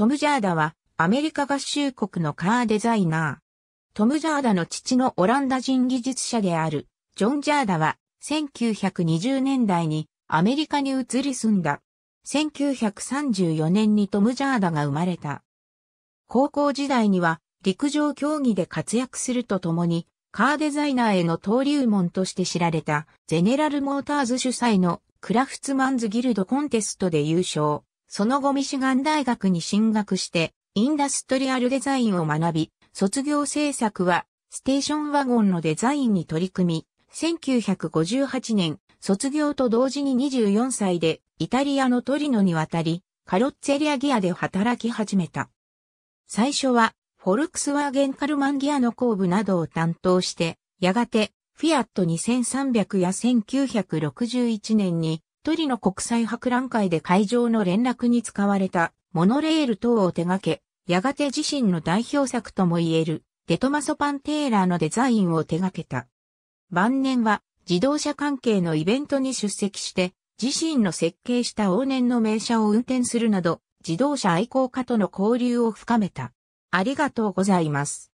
トム・ジャーダはアメリカ合衆国のカーデザイナー。トム・ジャーダの父のオランダ人技術者であるジョン・ジャーダは1920年代にアメリカに移り住んだ。1934年にトム・ジャーダが生まれた。高校時代には陸上競技で活躍するとともに、カーデザイナーへの登竜門として知られたゼネラルモーターズ主催のクラフツマンズギルドコンテストで優勝。その後ミシガン大学に進学して、インダストリアルデザインを学び、卒業制作は、ステーションワゴンのデザインに取り組み、1958年、卒業と同時に24歳で、イタリアのトリノに渡り、カロッツェリアギアで働き始めた。最初は、フォルクスワーゲンカルマンギアの後部などを担当して、やがて、フィアット2300や1961年に、一人の国際博覧会で会場の連絡に使われたモノレール等を手掛け、やがて自身の代表作とも言えるデトマソパンテーラーのデザインを手掛けた。晩年は自動車関係のイベントに出席して、自身の設計した往年の名車を運転するなど、自動車愛好家との交流を深めた。ありがとうございます。